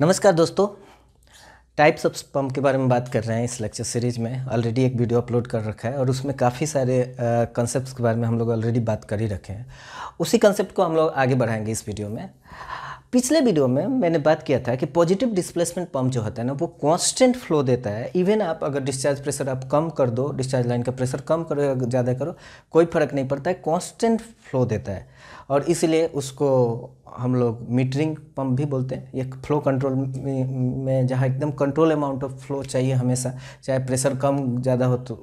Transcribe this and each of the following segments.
नमस्कार दोस्तों types of sperm के बारे में बात कर रहे हैं इस लेक्चर सीरीज़ में ऑलरेडी एक वीडियो अपलोड कर रखा है और उसमें काफ़ी सारे कॉन्सेप्ट्स के बारे में हम लोग ऑलरेडी बात कर ही रखे हैं उसी कॉन्सेप्ट को हम लोग आगे बढ़ाएंगे इस वीडियो में पिछले वीडियो में मैंने बात किया था कि पॉजिटिव डिस्प्लेसमेंट पम्प जो होता है ना वो कॉन्स्टेंट फ्लो देता है इवन आप अगर डिस्चार्ज प्रेशर आप कम कर दो डिस्चार्ज लाइन का प्रेशर कम करो ज़्यादा करो कोई फर्क नहीं पड़ता है कॉन्स्टेंट फ्लो देता है और इसलिए उसको हम लोग मीटरिंग पम्प भी बोलते हैं एक फ्लो कंट्रोल में जहाँ एकदम कंट्रोल अमाउंट ऑफ फ्लो चाहिए हमेशा चाहे प्रेशर कम ज़्यादा हो तो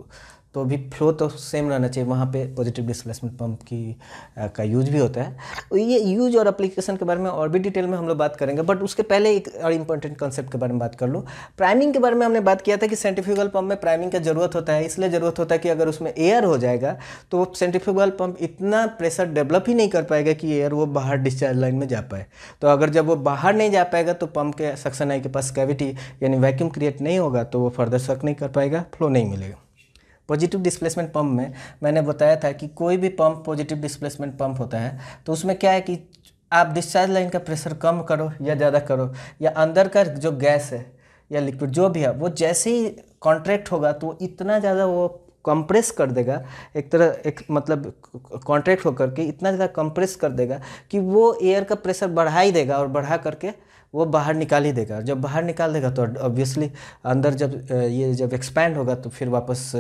तो भी फ्लो तो सेम रहना चाहिए वहाँ पे पॉजिटिव डिस्प्लेसमेंट पंप की आ, का यूज भी होता है ये यूज और एप्लीकेशन के बारे में और भी डिटेल में हम लोग बात करेंगे बट उसके पहले एक और इम्पोर्टेंट कॉन्सेप्ट के बारे में बात कर लो प्राइमिंग के बारे में हमने बात किया था कि सेंट्रीफ्यूगल पंप में प्राइमिंग का ज़रूरत होता है इसलिए ज़रूरत होता है कि अगर उसमें एयर हो जाएगा तो वो सेंट्रीफ्यूगल पंप इतना प्रेशर डेवलप ही नहीं कर पाएगा कि एयर वो बाहर डिस्चार्ज लाइन में जा पाए तो अगर जब वो बाहर नहीं जा पाएगा तो पंप के सक्शन आई के पास कैविटी यानी वैक्यूम क्रिएट नहीं होगा तो वो फर्दर सक नहीं कर पाएगा फ्लो नहीं मिलेगा पॉजिटिव डिस्प्लेसमेंट पम्प में मैंने बताया था कि कोई भी पम्प पॉजिटिव डिस्प्लेसमेंट पम्प होता है तो उसमें क्या है कि आप डिस्चार्ज लाइन का प्रेशर कम करो या ज़्यादा करो या अंदर का जो गैस है या लिक्विड जो भी है वो जैसे ही कॉन्ट्रैक्ट होगा तो इतना ज़्यादा वो कंप्रेस कर देगा एक तरह एक मतलब कॉन्ट्रैक्ट होकर के इतना ज़्यादा कंप्रेस कर देगा कि वो एयर का प्रेशर बढ़ा ही देगा और बढ़ा करके वो बाहर निकाल ही देगा जब बाहर निकाल देगा तो ऑब्वियसली अंदर जब ये जब एक्सपैंड होगा तो फिर वापस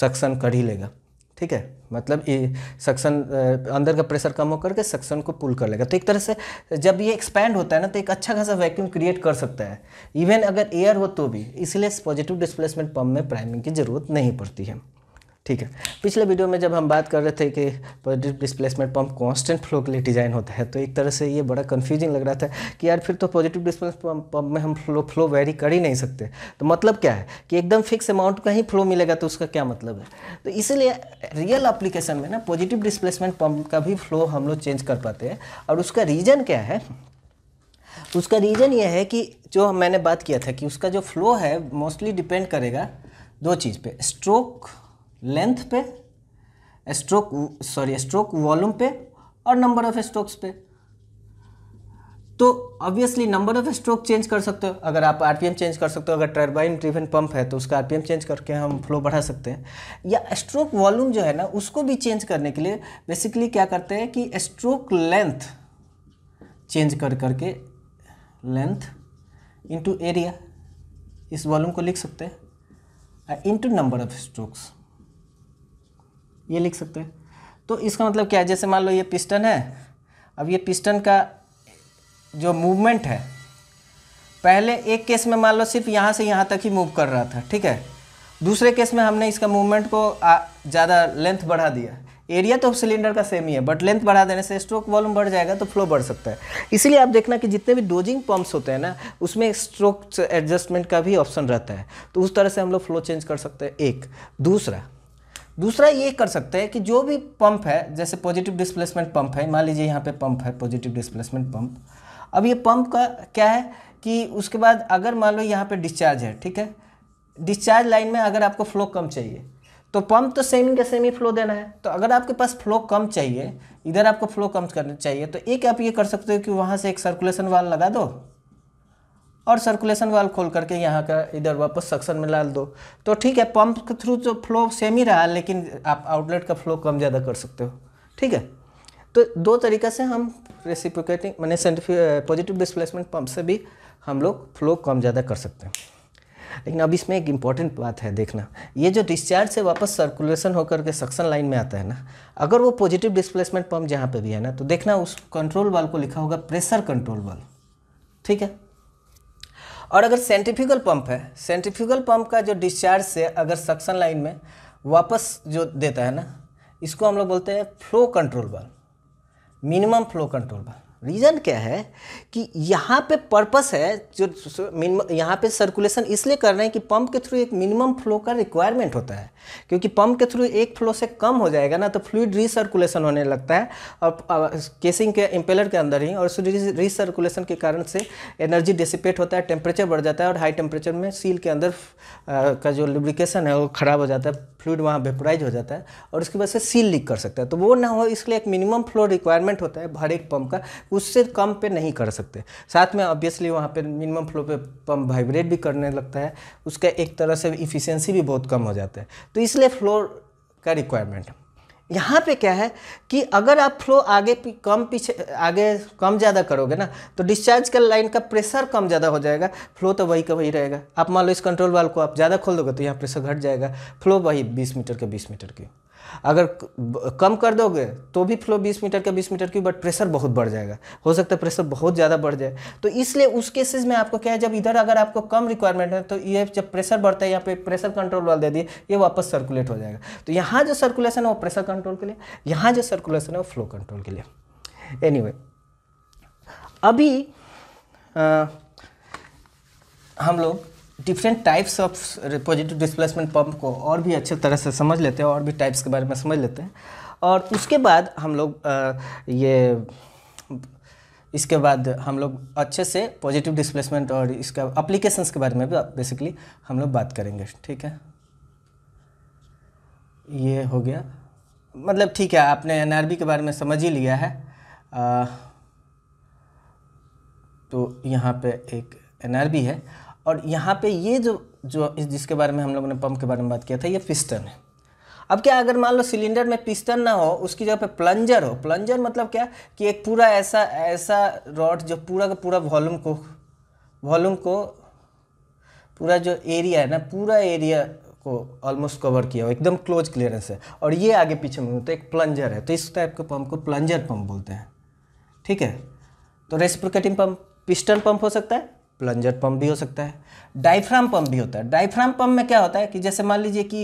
सक्सन कर ही लेगा ठीक है मतलब ये सक्सन अंदर का प्रेशर कम होकर के सक्सन को पुल कर लेगा तो एक तरह से जब ये एक्सपैंड होता है ना तो एक अच्छा खासा वैक्यूम क्रिएट कर सकता है इवन अगर एयर हो तो भी इसलिए पॉजिटिव डिस्प्लेसमेंट पम्प में प्राइमिंग की ज़रूरत नहीं पड़ती है ठीक है पिछले वीडियो में जब हम बात कर रहे थे कि positive displacement pump constant flow के लिए डिज़ाइन होता है तो एक तरह से ये बड़ा कन्फ्यूजिंग लग रहा था कि यार फिर तो पॉजिटिव डिस्प्लेसमेंट पंप में हम फ्लो फ्लो वेरी कर ही नहीं सकते तो मतलब क्या है कि एकदम फिक्स अमाउंट का ही फ्लो मिलेगा तो उसका क्या मतलब है तो इसीलिए रियल अप्लीकेशन में ना पॉजिटिव डिस्प्लेसमेंट पम्प का भी फ्लो हम लोग चेंज कर पाते हैं और उसका रीज़न क्या है उसका रीज़न यह है कि जो मैंने बात किया था कि उसका जो फ्लो है मोस्टली डिपेंड करेगा दो चीज़ पे स्ट्रोक लेंथ पे स्ट्रोक सॉरी स्ट्रोक वॉल्यूम पे और नंबर ऑफ स्ट्रोक्स पे तो obviously number of stroke change कर सकते हो अगर आप आरपीएम चेंज कर सकते हो अगर टर्बाइन ड्रिवन पंप है तो उसका आरपीएम चेंज करके हम फ्लो बढ़ा सकते हैं या स्ट्रोक वॉल्यूम जो है ना उसको भी चेंज करने के लिए बेसिकली क्या करते हैं कि स्ट्रोक लेंथ चेंज कर करके लेंथ इंटू एरिया इस वॉल्यूम को लिख सकते हैं इंटू नंबर ऑफ स्ट्रोक्स ये लिख सकते हैं तो इसका मतलब क्या है जैसे मान लो ये पिस्टन है अब ये पिस्टन का जो मूवमेंट है पहले एक केस में मान लो सिर्फ यहाँ से यहाँ तक ही मूव कर रहा था ठीक है दूसरे केस में हमने इसका मूवमेंट को ज़्यादा लेंथ बढ़ा दिया एरिया तो सिलेंडर का सेम ही है बट लेंथ बढ़ा देने से स्ट्रोक वॉल्यूम बढ़ जाएगा तो फ्लो बढ़ सकता है इसीलिए आप देखना कि जितने भी डोजिंग पम्प्स होते हैं ना उसमें स्ट्रोक एडजस्टमेंट का भी ऑप्शन रहता है तो उस तरह से हम लोग फ्लो चेंज कर सकते हैं एक दूसरा दूसरा ये कर सकते हैं कि जो भी पंप है जैसे पॉजिटिव डिस्प्लेसमेंट पंप है मान लीजिए यहाँ पे पंप है पॉजिटिव डिस्प्लेसमेंट पंप अब ये पंप का क्या है कि उसके बाद अगर मान लो यहाँ पे डिस्चार्ज है ठीक है डिस्चार्ज लाइन में अगर आपको फ्लो कम चाहिए तो पंप तो सेम का सेम ही फ्लो देना है तो अगर आपके पास फ्लो कम चाहिए इधर आपको फ्लो कम करना चाहिए तो एक आप ये कर सकते हो कि वहाँ से एक सर्कुलेशन वाल लगा दो और सर्कुलेशन वाल खोल करके यहाँ का इधर वापस सक्शन में डाल दो तो ठीक है पंप के थ्रू जो फ्लो सेम ही रहा लेकिन आप आउटलेट का फ्लो कम ज़्यादा कर सकते हो ठीक है तो दो तरीक़े से हम रेसिप्रोकेटिंग मैंने पॉजिटिव डिस्प्लेसमेंट पंप से भी हम लोग फ्लो कम ज़्यादा कर सकते हैं लेकिन अब इसमें एक इम्पॉर्टेंट बात है देखना ये जो डिस्चार्ज से वापस सर्कुलेशन होकर के सक्शन लाइन में आता है ना अगर वो पॉजिटिव डिस्प्लेसमेंट पंप जहाँ पे भी है ना तो देखना उस कंट्रोल वाल को लिखा होगा प्रेशर कंट्रोल वाल ठीक है और अगर सेंटिफिकल पंप है सेंटिफिकल पंप का जो डिस्चार्ज से अगर सक्शन लाइन में वापस जो देता है ना इसको हम लोग बोलते हैं flow control valve minimum flow control valve reason क्या है कि यहाँ पे पर्पस है जो मिनिमम यहाँ पे सर्कुलेशन इसलिए कर रहे हैं कि पंप के थ्रू एक मिनिमम फ्लो का रिक्वायरमेंट होता है क्योंकि पंप के थ्रू एक फ्लो से कम हो जाएगा ना तो फ्लूड रिसर्कुलेशन होने लगता है और केसिंग के इम्पेलर के अंदर ही और उस रिसर्कुलेशन के कारण से एनर्जी डिसिपेट होता है टेम्परेचर बढ़ जाता है और हाई टेम्परेचर में सील के अंदर का जो लुब्रिकेशन है वो ख़राब हो जाता है फ्लूड वहाँ वेपराइज हो जाता है और उसकी वजह से सील लीक कर सकता है तो वो ना हो इसलिए एक मिनिमम फ्लो रिक्वायरमेंट होता है हर एक पंप का उससे कम पे नहीं कर सकते साथ में ऑब्वियसली वहाँ पे मिनिमम फ्लो पे पम्प वाइब्रेट भी करने लगता है उसका एक तरह से इफ़िशेंसी भी बहुत कम हो जाता है तो इसलिए फ्लो का रिक्वायरमेंट यहाँ पे क्या है कि अगर आप फ्लो आगे पी, कम पीछे आगे कम ज़्यादा करोगे ना तो डिस्चार्ज का लाइन का प्रेशर कम ज़्यादा हो जाएगा फ्लो तो वही का वही रहेगा आप मान लो इस कंट्रोल वाल को आप ज़्यादा खोल दोगे तो यहाँ प्रेशर घट जाएगा फ्लो वही बीस मीटर के बीस मीटर की अगर कम कर दोगे तो भी फ्लो 20 मीटर का 20 मीटर क्यों बट प्रेशर बहुत बढ़ जाएगा हो सकता है प्रेशर बहुत ज़्यादा बढ़ जाए तो इसलिए उस केसेस में आपको क्या है जब इधर अगर आपको कम रिक्वायरमेंट है तो ये जब प्रेशर बढ़ता है यहाँ पे प्रेशर कंट्रोल वाल दे दिए ये वापस सर्कुलेट हो जाएगा तो यहाँ जो सर्कुलेशन है वो प्रेशर कंट्रोल के लिए यहाँ जो सर्कुलेशन है वो फ्लो कंट्रोल के लिए एनी anyway, अभी आ, हम लोग different types of positive displacement pump को और भी अच्छे तरह से समझ लेते हैं और भी टाइप्स के बारे में समझ लेते हैं और उसके बाद हम लोग आ, ये इसके बाद हम लोग अच्छे से पॉजिटिव डिस्प्लेसमेंट और इसका अप्लीकेशंस के बारे में भी बेसिकली हम लोग बात करेंगे ठीक है ये हो गया मतलब ठीक है आपने एन के बारे में समझ ही लिया है आ, तो यहाँ पे एक एन है और यहाँ पे ये जो जो जिसके बारे में हम लोगों ने पंप के बारे में बात किया था ये पिस्टन है अब क्या अगर मान लो सिलेंडर में पिस्टन ना हो उसकी जगह पे प्लंजर हो प्लंजर मतलब क्या कि एक पूरा ऐसा ऐसा रॉड जो पूरा का पूरा वॉल्यूम को वॉल्यूम को पूरा जो एरिया है ना पूरा एरिया को ऑलमोस्ट कवर किया हो एकदम क्लोज क्लियरेंस है और ये आगे पीछे में होता है एक प्लंजर है तो इस टाइप के पंप को प्लंजर पंप बोलते हैं ठीक है तो रेसिप्रोकेटिंग पंप पिस्टन पंप हो सकता है प्लंजर पंप भी हो सकता है डायफ्राम पंप भी होता है डायफ्राम पंप में क्या होता है कि जैसे मान लीजिए कि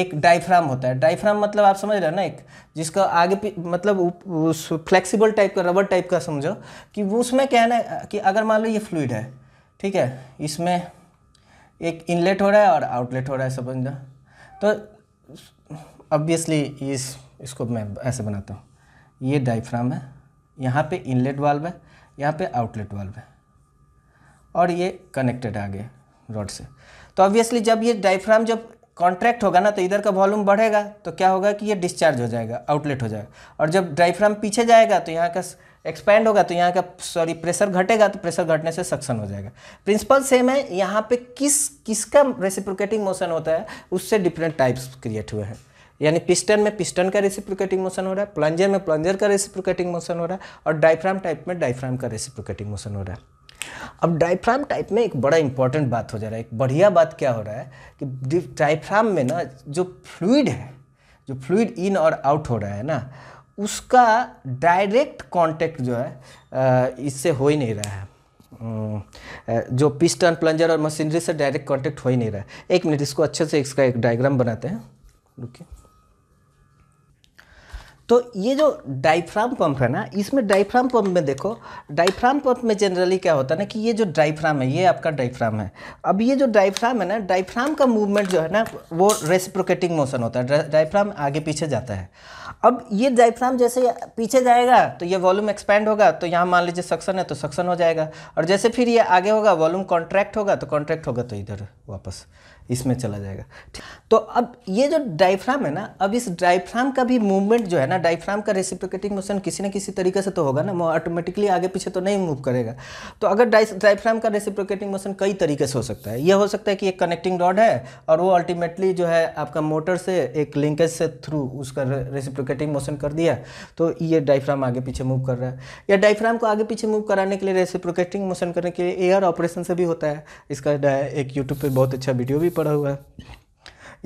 एक डायफ्राम होता है डायफ्राम मतलब आप समझ रहे हो ना एक जिसका आगे मतलब उस फ्लेक्सिबल टाइप का रबर टाइप का समझो कि वो उसमें क्या है ना कि अगर मान लो ये फ्लूड है ठीक है इसमें एक इनलेट हो रहा है और आउटलेट हो रहा है लो तो ऑब्वियसली इस इसको मैं ऐसे बनाता हूँ ये डायफ्राम है यहाँ पर इनलेट वाल्व है यहाँ पर आउटलेट वाल्व है और ये कनेक्टेड आ गया रॉड से तो ऑब्वियसली जब ये डायफ्राम जब कॉन्ट्रैक्ट होगा ना तो इधर का वॉल्यूम बढ़ेगा तो क्या होगा कि ये डिस्चार्ज हो जाएगा आउटलेट हो जाएगा और जब डायफ्राम पीछे जाएगा तो यहाँ का एक्सपैंड होगा तो यहाँ का सॉरी प्रेशर घटेगा तो प्रेशर घटने से सक्शन हो जाएगा प्रिंसिपल सेम है यहाँ पे किस किसका रेसिप्रोकेटिंग मोशन होता है उससे डिफरेंट टाइप्स क्रिएट हुए हैं यानी पिस्टन में पिस्टन का रेसिप्रोकेटिंग मोशन हो रहा है प्लंजर में प्लंजर का रेसिप्रोकेटिंग मोशन हो रहा है और डायफ्राम टाइप में डायफ्राम का रेसिप्रोकेटिंग मोशन हो रहा है अब डायफ्राम टाइप में एक बड़ा इंपॉर्टेंट बात हो जा रहा है एक बढ़िया बात क्या हो रहा है कि डायफ्राम में ना जो फ्लूड है जो फ्लूड इन और आउट हो रहा है ना उसका डायरेक्ट कांटेक्ट जो है इससे हो ही नहीं रहा है जो पिस्टन प्लंजर और मशीनरी से डायरेक्ट कांटेक्ट हो ही नहीं रहा है एक मिनट इसको अच्छे से इसका एक डायग्राम बनाते हैं रुकिए तो ये जो डाइफ्राम पंप है ना इसमें डाइफ्राम पंप में देखो डाइफ्राम पंप में जनरली क्या होता है ना कि ये जो डाइफ्राम है ये आपका डाइफ्राम है अब ये जो डाइफ्राम है ना डाइफ्राम का मूवमेंट जो है ना वो रेसिप्रोकेटिंग मोशन होता है डाइफ्राम आगे पीछे जाता है अब ये डाइफ्राम जैसे पीछे जाएगा तो ये वॉल्यूम एक्सपैंड होगा तो यहाँ मान लीजिए सक्सन है तो सक्सन हो जाएगा और जैसे फिर ये आगे होगा वॉल्यूम कॉन्ट्रैक्ट होगा तो कॉन्ट्रैक्ट होगा तो इधर वापस इसमें चला जाएगा तो अब ये जो डायफ्राम है ना अब इस डायफ्राम का भी मूवमेंट जो है ना डायफ्राम का रेसिप्रोकेटिंग मोशन किसी न किसी तरीके से तो होगा ना वो ऑटोमेटिकली आगे पीछे तो नहीं मूव करेगा तो अगर डायफ्राम का रेसिप्रोकेटिंग मोशन कई तरीके से हो सकता है यह हो सकता है कि एक कनेक्टिंग रॉड है और वो अल्टीमेटली जो है आपका मोटर से एक लिंकेज से थ्रू उसका रेसिप्रोकेटिंग मोशन कर दिया तो ये डायफ्राम आगे पीछे मूव कर रहा है या डायफ्राम को आगे पीछे मूव कराने के लिए रेसिप्रोकेटिंग मोशन करने के लिए एयर ऑपरेशन से भी होता है इसका एक यूट्यूब पर बहुत अच्छा वीडियो भी पड़ा हुआ है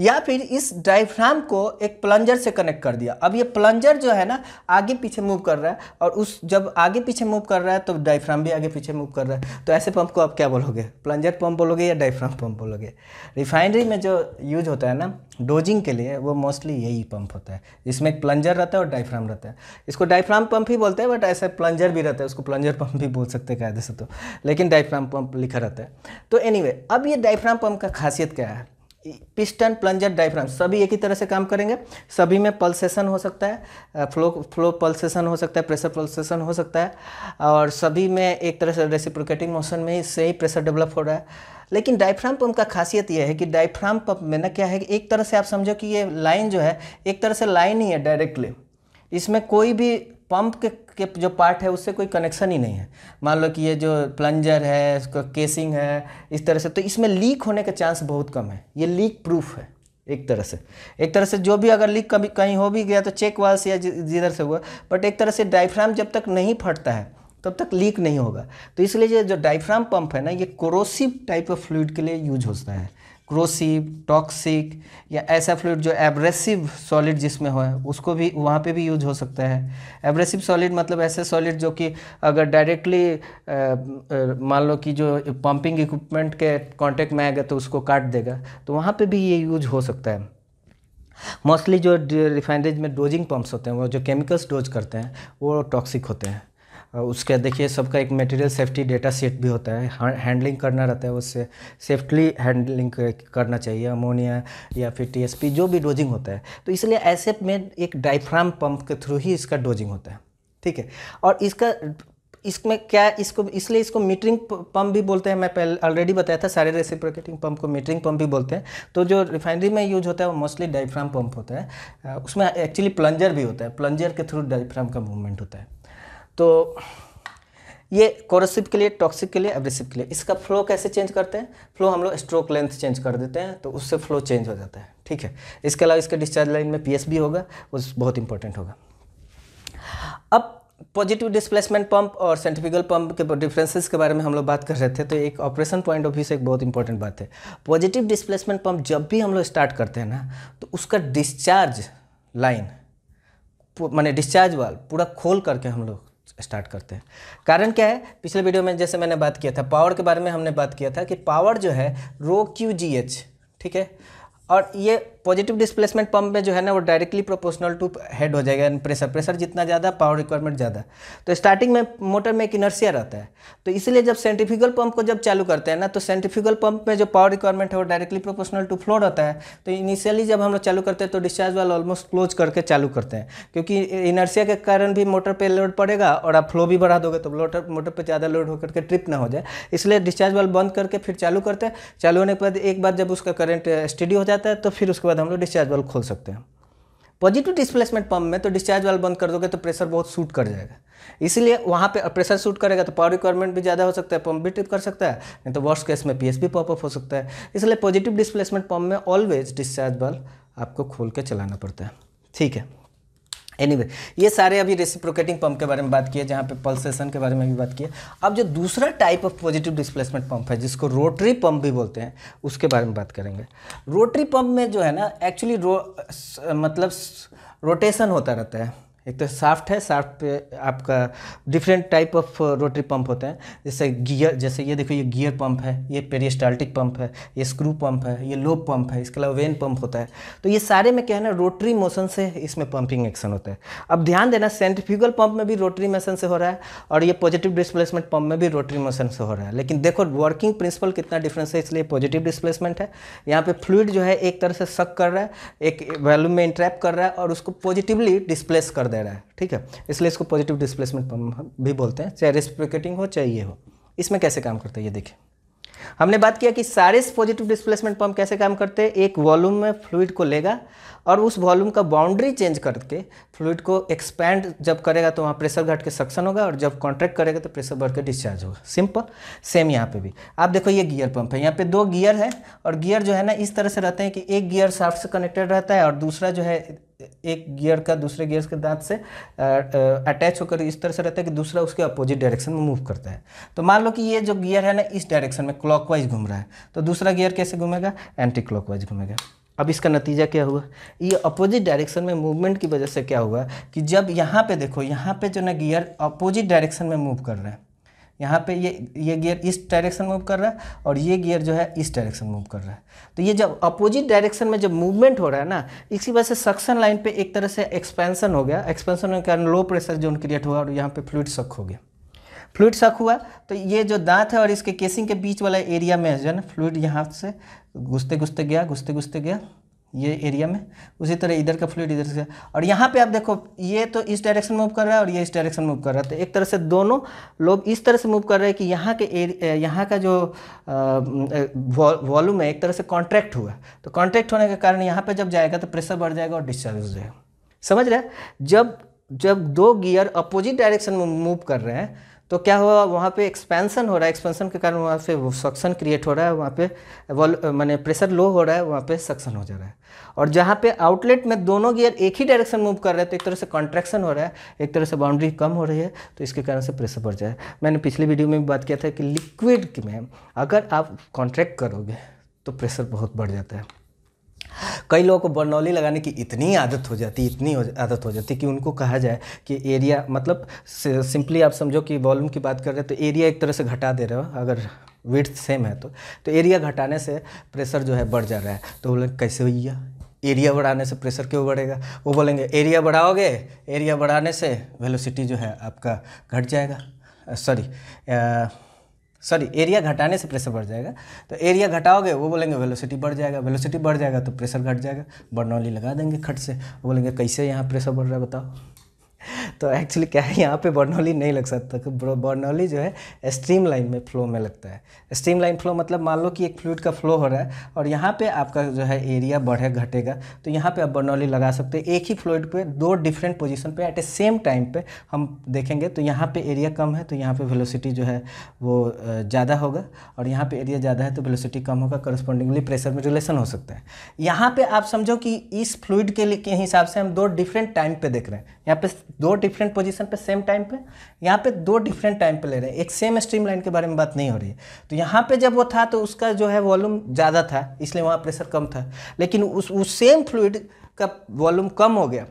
या फिर इस डायफ्राम को एक प्लंजर से कनेक्ट कर दिया अब ये प्लंजर जो है ना आगे पीछे मूव कर रहा है और उस जब आगे पीछे मूव कर रहा है तो डायफ्राम भी आगे पीछे मूव कर रहा है तो ऐसे पंप को आप क्या बोलोगे प्लंजर पंप बोलोगे या डायफ्राम पंप बोलोगे रिफाइनरी में जो यूज होता है ना डोजिंग के लिए वो मोस्टली यही पंप होता है इसमें एक प्लंजर रहता है और डायफ्राम रहता है इसको डायफ्राम पंप ही बोलते हैं बट ऐसे प्लंजर भी रहता है उसको प्लंजर पंप भी बोल सकते हैं कायदे से तो लेकिन डायफ्राम पंप लिखा रहता है तो एनी anyway, अब ये डायफ्राम पंप का खासियत क्या है पिस्टन प्लंजर डायफ्राम सभी एक ही तरह से काम करेंगे सभी में पल्सेशन हो सकता है फ्लो फ्लो पल्सेशन हो सकता है प्रेशर पल्सेशन हो सकता है और सभी में एक तरह से रेसिप्रोकेटिंग मोशन में इससे ही प्रेशर डेवलप हो रहा है लेकिन डायफ्राम पंप का खासियत यह है कि डायफ्राम पंप में ना क्या है कि एक तरह से आप समझो कि ये लाइन जो है एक तरह से लाइन ही है डायरेक्टली इसमें कोई भी पंप के, के जो पार्ट है उससे कोई कनेक्शन ही नहीं है मान लो कि ये जो प्लंजर है इसका केसिंग है इस तरह से तो इसमें लीक होने का चांस बहुत कम है ये लीक प्रूफ है एक तरह से एक तरह से जो भी अगर लीक कभी कहीं हो भी गया तो चेक वाल से या जिधर से हुआ बट एक तरह से डाइफ्राम जब तक नहीं फटता है तब तक लीक नहीं होगा तो इसलिए जो डाइफ्राम पंप है ना ये कोरोसिव टाइप ऑफ फ्लूड के लिए यूज होता है क्रोसिव टॉक्सिक या ऐसा फ्लूड जो एब्रेसिव सॉलिड जिसमें हो है उसको भी वहाँ पे भी यूज हो सकता है एब्रेसिव सॉलिड मतलब ऐसे सॉलिड जो कि अगर डायरेक्टली मान लो कि जो पंपिंग इक्विपमेंट के कांटेक्ट में आएगा तो उसको काट देगा तो वहाँ पे भी ये यूज हो सकता है मोस्टली जो रिफाइनरीज में डोजिंग पम्प्स होते हैं वो जो केमिकल्स डोज करते हैं वो टॉक्सिक होते हैं उसके देखिए सबका एक मटेरियल सेफ्टी डेटा सेट भी होता है हैंडलिंग करना रहता है उससे सेफ्टली हैंडलिंग करना चाहिए अमोनिया या फिर टीएसपी जो भी डोजिंग होता है तो इसलिए ऐसे में एक डाइफ्राम पंप के थ्रू ही इसका डोजिंग होता है ठीक है और इसका इसमें क्या इसको इसलिए इसको मीटरिंग पंप भी बोलते हैं मैं पहले ऑलरेडी बताया था सारे रेसिप्रोकेटिंग पंप को मीटरिंग पंप भी बोलते हैं तो जो रिफाइनरी में यूज होता है वो मोस्टली डाइफ्राम पंप होता है उसमें एक्चुअली प्लंजर भी होता है प्लंजर के थ्रू डाइफ्राम का मूवमेंट होता है तो ये कोरोसिव के लिए टॉक्सिक के लिए एब्रेसिव के लिए इसका फ्लो कैसे चेंज करते हैं फ्लो हम लोग स्ट्रोक लेंथ चेंज कर देते हैं तो उससे फ्लो चेंज हो जाता है ठीक है इसके अलावा इसके डिस्चार्ज लाइन में एस भी होगा वो बहुत इंपॉर्टेंट होगा अब पॉजिटिव डिस्प्लेसमेंट पंप और सेंट्रिफिकल पंप के डिफरेंसेस के बारे में हम लोग बात कर रहे थे तो एक ऑपरेशन पॉइंट ऑफ व्यू से एक बहुत इंपॉर्टेंट बात है पॉजिटिव डिस्प्लेसमेंट पंप जब भी हम लोग स्टार्ट करते हैं ना तो उसका डिस्चार्ज लाइन माने डिस्चार्ज वाल पूरा खोल करके हम लोग स्टार्ट करते हैं कारण क्या है पिछले वीडियो में जैसे मैंने बात किया था पावर के बारे में हमने बात किया था कि पावर जो है रो क्यू जी एच ठीक है और ये पॉजिटिव डिस्प्लेसमेंट पंप में जो है ना वो डायरेक्टली प्रोपोर्शनल टू हेड हो जाएगा प्रेशर प्रेशर जितना ज़्यादा पावर रिक्वायरमेंट ज़्यादा तो स्टार्टिंग में मोटर में एक इनर्सिया रहता है तो इसलिए जब सेंट्रीफ्यूगल पंप को जब चालू करते हैं ना तो सेंट्रीफ्यूगल पंप में जो पावर रिक्वायरमेंट है वो डायरेक्टली प्रोपोर्शनल टू फ्लो रहता है तो इनिशियली जब हम लोग चालू करते हैं तो डिस्चार्ज वाल ऑलमोस्ट क्लोज करके चालू करते हैं क्योंकि इनर्सिया के कारण भी मोटर पर लोड पड़ेगा और आप फ्लो भी बढ़ा दोगे तो मोटर मोटर पर ज़्यादा लोड होकर के ट्रिप ना हो जाए इसलिए डिस्चार्ज वाल बंद करके फिर चालू करते हैं चालू होने के बाद एक बार जब उसका करंट स्टडी हो जाता है तो फिर उसके बाद हम लोग डिस्चार्ज वाल्व खोल सकते हैं पॉजिटिव डिस्प्लेसमेंट पंप में तो डिस्चार्ज वाल्व बंद कर दोगे तो प्रेशर बहुत सूट कर जाएगा इसलिए वहाँ पे प्रेशर सूट करेगा तो पावर रिक्वायरमेंट भी ज़्यादा हो सकता है पंप भी ट्रिप कर सकता है नहीं तो वर्स्ट केस में पॉप अप हो सकता है इसलिए पॉजिटिव डिस्प्लेसमेंट पंप में ऑलवेज डिस्चार्ज वाल्व आपको खोल के चलाना पड़ता है ठीक है एनी anyway, ये सारे अभी रेसिप्रोकेटिंग पंप के बारे में बात किए जहाँ पे पल्सेशन के बारे में भी बात किए अब जो दूसरा type of positive displacement pump है जिसको रोटरी पंप भी बोलते हैं उसके बारे में बात करेंगे रोटरी पंप में जो है ना एक्चुअली रो मतलब रोटेशन होता रहता है एक तो साफ्ट है साफ्ट पे आपका different type of rotary pump होते हैं जैसे गियर जैसे ये देखो ये गियर पंप है ये पेरिस्टाल्टिक पंप है ये स्क्रू पंप है ये लोब पंप है इसके अलावा वेन पंप होता है तो ये सारे में क्या है ना रोटरी मोशन से इसमें पंपिंग एक्शन होता है अब ध्यान देना सेंट्रीफ्यूगल पंप में भी रोटरी मोशन से हो रहा है और ये पॉजिटिव डिस्प्लेसमेंट पंप में भी रोटरी मोशन से हो रहा है लेकिन देखो वर्किंग प्रिंसिपल कितना डिफरेंस है इसलिए पॉजिटिव डिस्प्लेसमेंट है यहाँ पर फ्लूड जो है एक तरह से सक कर रहा है एक वैल्यूम में इंट्रैप कर रहा है और उसको पॉजिटिवली डिस्प्लेस कर दे रहा है ठीक है इसलिए इसको पॉजिटिव डिस्प्लेसमेंट पंप भी बोलते हैं चाहे रेस्प्रिकेटिंग हो चाहे ये हो इसमें कैसे काम करते हैं ये देखिए हमने बात किया कि सारे पॉजिटिव डिस्प्लेसमेंट पंप कैसे काम करते हैं एक वॉल्यूम में फ्लूड को लेगा और उस वॉल्यूम का बाउंड्री चेंज करके फ्लूड को एक्सपैंड जब करेगा तो वहाँ प्रेशर घट के सक्शन होगा और जब कॉन्ट्रैक्ट करेगा तो प्रेशर बढ़ के डिस्चार्ज होगा सिंपल सेम यहाँ पे भी आप देखो ये गियर पंप है यहाँ पे दो गियर है और गियर जो है ना इस तरह से रहते हैं कि एक गियर साफ से कनेक्टेड रहता है और दूसरा जो है एक गियर का दूसरे गियर के दांत से अटैच होकर इस तरह से रहता है कि दूसरा उसके अपोजिट डायरेक्शन में मूव करता है तो मान लो कि ये जो गियर है ना इस डायरेक्शन में क्लॉकवाइज घूम रहा है तो दूसरा गियर कैसे घूमेगा एंटी क्लॉकवाइज घूमेगा अब इसका नतीजा क्या हुआ ये अपोजिट डायरेक्शन में मूवमेंट की वजह से क्या हुआ कि जब यहाँ पे देखो यहाँ पे जो ना गियर अपोजिट डायरेक्शन में मूव कर रहे हैं यहाँ पे ये ये गियर इस डायरेक्शन मूव कर रहा है और ये गियर जो है इस डायरेक्शन मूव कर रहा है तो ये जब अपोजिट डायरेक्शन में जब मूवमेंट हो रहा है ना इसी वजह से सक्शन लाइन पे एक तरह से एक्सपेंसन हो गया एक्सपेंसन के कारण लो प्रेशर जोन क्रिएट हुआ और यहाँ पे फ्लूड शक हो गया फ्लूड शक हुआ तो ये जो दांत है और इसके केसिंग के बीच वाला एरिया में जो है ना फ्लूड यहाँ से घुसते घुसते गया घुसते घुसते गया ये एरिया में उसी तरह इधर का फ्लूड इधर से और यहाँ पे आप देखो ये तो इस डायरेक्शन मूव कर रहा है और ये इस डायरेक्शन मूव कर रहा है तो एक तरह से दोनों लोग इस तरह से मूव कर रहे हैं कि यहाँ के एरिया यहाँ का जो वॉल्यूम है एक तरह से कॉन्ट्रैक्ट हुआ तो कॉन्ट्रैक्ट होने के कारण यहाँ पर जब जाएगा तो प्रेशर बढ़ जाएगा और डिस्चार्ज हो जाएगा समझ रहे जब जब दो गियर अपोजिट डायरेक्शन में मूव कर रहे हैं तो क्या हुआ वहाँ पे एक्सपेंसन हो रहा है एक्सपेंसन के कारण वहाँ पे सक्सन क्रिएट हो रहा है वहाँ पे मैंने प्रेशर लो हो रहा है वहाँ पे सक्सन हो जा रहा है और जहाँ पे आउटलेट में दोनों गियर एक ही डायरेक्शन मूव कर रहे हैं तो एक तरह से कॉन्ट्रैक्शन हो रहा है एक तरह से बाउंड्री कम हो रही है तो इसके कारण से प्रेशर बढ़ जाए मैंने पिछली वीडियो में भी बात किया था कि लिक्विड में अगर आप कॉन्ट्रैक्ट करोगे तो प्रेशर बहुत बढ़ जाता है कई लोगों को बर्नौली लगाने की इतनी आदत हो जाती इतनी आदत हो जाती कि उनको कहा जाए कि एरिया मतलब सिंपली आप समझो कि वॉल्यूम की बात कर रहे तो एरिया एक तरह से घटा दे रहे हो अगर विथ सेम है तो तो एरिया घटाने से प्रेशर जो है बढ़ जा रहा है तो बोले कैसे भैया एरिया बढ़ाने से प्रेशर क्यों बढ़ेगा वो बोलेंगे एरिया बढ़ाओगे एरिया बढ़ाने से वेलोसिटी जो है आपका घट जाएगा सॉरी सॉरी एरिया घटाने से प्रेशर बढ़ जाएगा तो एरिया घटाओगे वो बोलेंगे वेलोसिटी बढ़ जाएगा वेलोसिटी बढ़ जाएगा तो प्रेशर घट जाएगा बर्नौली लगा देंगे खट से वो बोलेंगे कैसे यहाँ प्रेशर बढ़ रहा है बताओ तो एक्चुअली क्या है यहाँ पे बर्नौली नहीं लग सकता बर्नौली जो है स्ट्रीम लाइन में फ्लो में लगता है स्ट्रीम लाइन फ्लो मतलब मान लो कि एक फ्लूड का फ्लो हो रहा है और यहाँ पे आपका जो है एरिया बढ़े घटेगा तो यहाँ पे आप बर्नौली लगा सकते हैं एक ही फ्लूड पे दो डिफरेंट पोजिशन पे एट ए सेम टाइम पे हम देखेंगे तो यहाँ पे एरिया कम है तो यहाँ पे वेलोसिटी जो है वो ज़्यादा होगा और यहाँ पे एरिया ज़्यादा है तो वेलोसिटी कम होगा करस्पॉन्डिंगली प्रेशर में रिलेशन हो सकता है यहाँ पे आप समझो कि इस फ्लूड के हिसाब से हम दो डिफरेंट टाइम पे देख रहे हैं यहाँ पे दो डिफरेंट पोजीशन पे सेम टाइम पे यहाँ पे दो डिफरेंट टाइम पे ले रहे हैं एक सेम स्ट्रीम लाइन के बारे में बात नहीं हो रही है तो यहाँ पे जब वो था तो उसका जो है वॉल्यूम ज़्यादा था इसलिए वहाँ प्रेशर कम था लेकिन उस उस सेम फ्लूड का वॉल्यूम कम हो गया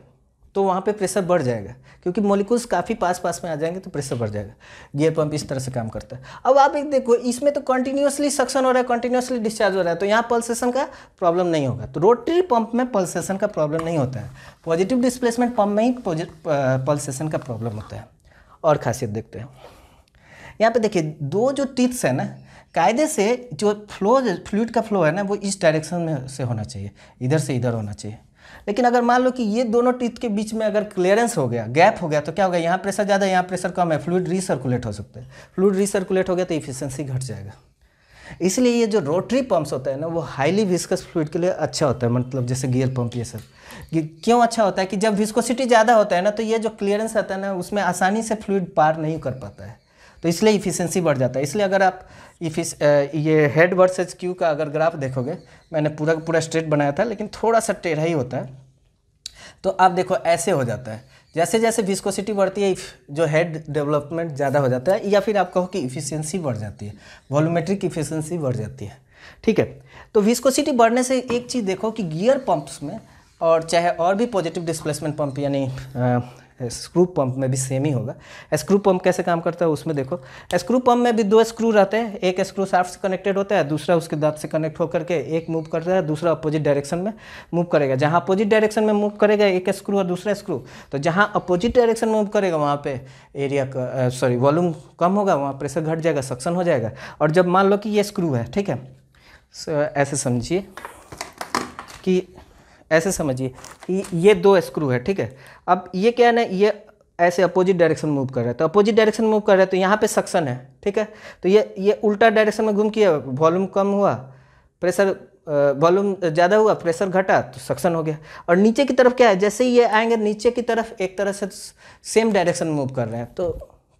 तो वहाँ पे प्रेशर बढ़ जाएगा क्योंकि मॉलिक्यूल्स काफ़ी पास पास में आ जाएंगे तो प्रेशर बढ़ जाएगा गियर पंप इस तरह से काम करता है अब आप एक देखो इसमें तो कंटिन्यूसली सक्शन हो रहा है कंटिन्यूसली डिस्चार्ज हो रहा है तो यहाँ पल्सेशन का प्रॉब्लम नहीं होगा तो रोटरी पंप में पल्सेशन का प्रॉब्लम नहीं होता है पॉजिटिव डिस्प्लेसमेंट पम्प में ही पल्सेशन का प्रॉब्लम होता है और खासियत देखते हैं यहाँ पर देखिए दो जो टिथ्स है ना कायदे से जो फ्लो फ्लूड का फ्लो है ना वो इस डायरेक्शन में से होना चाहिए इधर से इधर होना चाहिए लेकिन अगर मान लो कि ये दोनों टीथ के बीच में अगर क्लियरेंस हो गया गैप हो गया तो क्या होगा यहाँ प्रेशर ज़्यादा यहाँ प्रेशर कम है फ्लूड रिसर्कुलेट हो सकता है फ्लूड रिसर्कुलेट हो गया तो इफिशेंसी घट जाएगा इसलिए ये जो रोटरी पम्प्स होते हैं ना वो हाईली विस्कस फ्लूड के लिए अच्छा होता है मतलब जैसे गियर पम्प ये सब क्यों अच्छा होता है कि जब विस्कोसिटी ज़्यादा होता है ना तो ये जो क्लियरेंस आता है ना उसमें आसानी से फ्लूड पार नहीं कर पाता है तो इसलिए इफ़िशेंसी बढ़ जाता है इसलिए अगर आप इफिस ये हेड वर्सेज क्यू का अगर ग्राफ देखोगे मैंने पूरा पूरा स्ट्रेट बनाया था लेकिन थोड़ा सा टेढ़ा ही होता है तो आप देखो ऐसे हो जाता है जैसे जैसे विस्कोसिटी बढ़ती है जो हेड डेवलपमेंट ज़्यादा हो जाता है या फिर आप कहो कि इफ़िशियंसी बढ़ जाती है वॉल्यूमेट्रिक इफ़िशियंसी बढ़ जाती है ठीक है तो विस्कोसिटी बढ़ने से एक चीज़ देखो कि गियर पंप्स में और चाहे और भी पॉजिटिव डिस्प्लेसमेंट पंप यानी स्क्रू पंप में भी सेम ही होगा स्क्रू पंप कैसे काम करता है उसमें देखो स्क्रू पंप में भी दो स्क्रू रहते हैं एक स्क्रू साफ से कनेक्टेड होता है दूसरा उसके दांत से कनेक्ट होकर के एक मूव करता है दूसरा अपोजिट डायरेक्शन में मूव करेगा जहाँ अपोजिट डायरेक्शन में मूव करेगा एक स्क्रू और दूसरा स्क्रू तो जहाँ अपोजिट डायरेक्शन में मूव करेगा वहाँ पर एरिया सॉरी वॉल्यूम कम होगा वहाँ प्रेशर घट जाएगा सक्शन हो जाएगा और जब मान लो कि ये स्क्रू है ठीक है ऐसे समझिए कि ऐसे समझिए ये दो स्क्रू है ठीक है अब ये क्या है ना ये ऐसे अपोजिट डायरेक्शन मूव कर रहा है तो अपोजिट डायरेक्शन मूव कर रहा है तो यहाँ पे सक्शन है ठीक है तो ये ये उल्टा डायरेक्शन में घूम किया वॉल्यूम कम हुआ प्रेशर वॉल्यूम ज़्यादा हुआ प्रेशर घटा तो सक्शन हो गया और नीचे की तरफ क्या है जैसे ही ये आएंगे नीचे की तरफ एक तरह से सेम डायरेक्शन मूव कर रहे हैं तो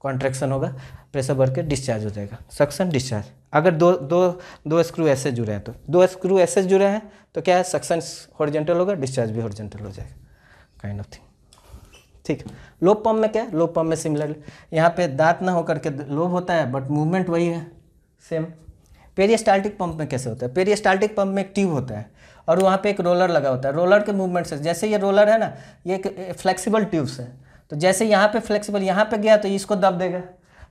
कॉन्ट्रैक्शन होगा प्रेशर बढ़ के डिस्चार्ज हो जाएगा सक्शन डिस्चार्ज अगर दो दो दो स्क्रू ऐसे जुड़े हैं तो दो स्क्रू ऐसे जुड़े हैं तो क्या है सक्शन हॉरिजेंटल होगा डिस्चार्ज भी हॉरिजेंटल हो जाएगा काइंड ऑफ थिंग ठीक है लोब पम्प में क्या है लोब पम्प में सिमिलरली यहाँ पे दांत ना होकर के लोब होता है बट मूवमेंट वही है सेम पेरियस्टाल्टिक पम्प में कैसे होता है पेरियस्टाल्टिक पम्प में एक ट्यूब होता है और वहाँ पे एक रोलर लगा होता है रोलर के मूवमेंट से जैसे ये रोलर है ना ये एक फ्लेक्सिबल ट्यूब्स है तो जैसे यहाँ पे फ्लेक्सिबल यहाँ पे गया तो इसको दब देगा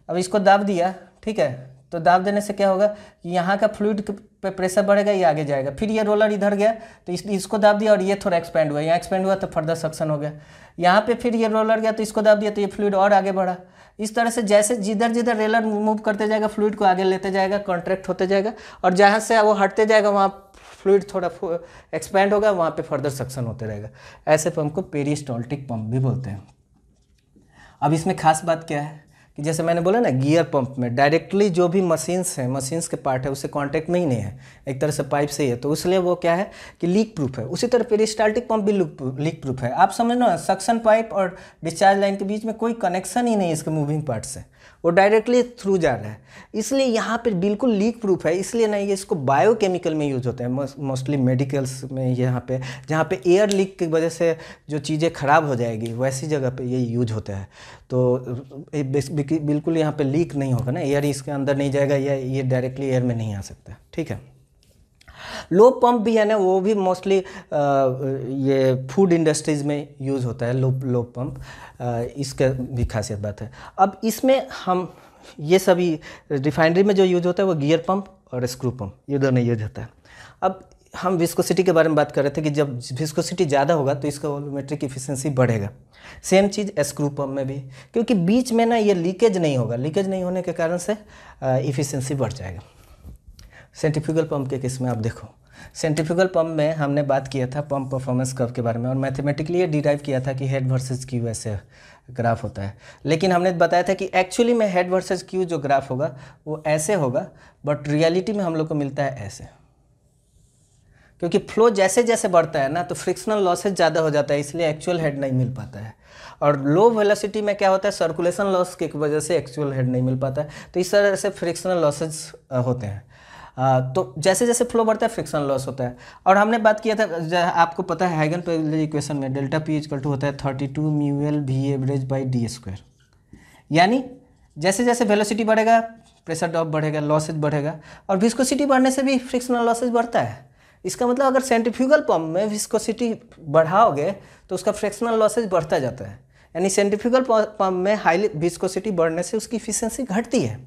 अब इसको दाब दिया ठीक है तो दाब देने से क्या होगा कि यहाँ का फ्लूड पे प्रेशर बढ़ेगा ये आगे जाएगा फिर ये रोलर इधर गया तो इस, इसको दाब दिया और ये थोड़ा एक्सपेंड हुआ यहाँ एक्सपेंड हुआ तो फर्दर सक्शन हो गया यहाँ पे फिर ये रोलर गया तो इसको दाब दिया तो ये फ्लूड और आगे बढ़ा इस तरह से जैसे जिधर जिधर रेलर मूव करते जाएगा फ्लूड को आगे लेते जाएगा कॉन्ट्रैक्ट होते जाएगा और जहाँ से वो हटते जाएगा वहाँ फ्लूड थोड़ा एक्सपेंड होगा वहाँ पे फर्दर सक्शन होते रहेगा ऐसे पम्प को पेरिस्टॉल्टिक पम्प भी बोलते हैं अब इसमें खास बात क्या है कि जैसे मैंने बोला ना गियर पंप में डायरेक्टली जो भी मशीन्स हैं मशीन्स के पार्ट है उससे कांटेक्ट में ही नहीं है एक तरह से पाइप से ही है तो इसलिए वो क्या है कि लीक प्रूफ है उसी तरह पेरिस्टाल्टिक पंप भी लीक प्रूफ है आप समझ लो सक्शन पाइप और डिस्चार्ज लाइन के बीच में कोई कनेक्शन ही नहीं है इसके मूविंग पार्ट से वो डायरेक्टली थ्रू जा रहा है इसलिए यहाँ पर बिल्कुल लीक प्रूफ है इसलिए ना ये इसको बायोकेमिकल में यूज़ होता है मोस्टली मेडिकल्स में यहाँ पे जहाँ पे एयर लीक की वजह से जो चीज़ें ख़राब हो जाएगी वैसी जगह पे ये यूज होता है तो बिल्कुल यहाँ पे लीक नहीं होगा ना एयर इसके अंदर नहीं जाएगा या ये डायरेक्टली एयर में नहीं आ सकता ठीक है लो पंप भी है ना वो भी मोस्टली ये फूड इंडस्ट्रीज़ में यूज़ होता है लो लो पंप इसका भी खासियत बात है अब इसमें हम ये सभी रिफाइनरी में जो यूज होता है वो गियर पंप और स्क्रू पंप ये दोनों यूज होता है अब हम विस्कोसिटी के बारे में बात कर रहे थे कि जब विस्कोसिटी ज़्यादा होगा तो इसका वॉल्यूमेट्रिक इफिशेंसी बढ़ेगा सेम चीज़ स्क्रू पंप में भी क्योंकि बीच में ना ये लीकेज नहीं होगा लीकेज नहीं होने के कारण से इफिशेंसी बढ़ जाएगा सेंटिफिकल पंप के किस में आप देखो सेंटिफिकल पंप में हमने बात किया था पंप परफॉर्मेंस कर्व के बारे में और मैथमेटिकली ये डिराइव किया था कि हेड वर्सेस क्यू ऐसे ग्राफ होता है लेकिन हमने बताया था कि एक्चुअली में हेड वर्सेस क्यू जो ग्राफ होगा वो ऐसे होगा बट रियलिटी में हम लोग को मिलता है ऐसे क्योंकि फ्लो जैसे जैसे बढ़ता है ना तो फ्रिक्शनल लॉसेज ज़्यादा हो जाता है इसलिए एक्चुअल हेड नहीं मिल पाता है और लो वेलोसिटी में क्या होता है सर्कुलेशन लॉस की वजह से एक्चुअल हेड नहीं मिल पाता है तो इस तरह से फ्रिक्शनल लॉसेज होते हैं तो जैसे जैसे फ्लो बढ़ता है फ्रिक्शन लॉस होता है और हमने बात किया था आपको पता है हाइगन इक्वेशन में डेल्टा पी इजकल टू होता है thirty two mu L V average by D square यानी जैसे जैसे वेलोसिटी बढ़ेगा प्रेशर ड्रॉप बढ़ेगा लॉसेज बढ़ेगा और विस्कोसिटी बढ़ने से भी फ्रिक्शनल लॉसेज बढ़ता है इसका मतलब अगर सेंट्रीफ्यूगल पम्प में विस्कोसिटी बढ़ाओगे तो उसका फ्रिक्शनल लॉसेज बढ़ता जाता है यानी सेंट्रीफ्यूगल पम्प में हाई विस्कोसिटी बढ़ने से उसकी इफिशेंसी घटती है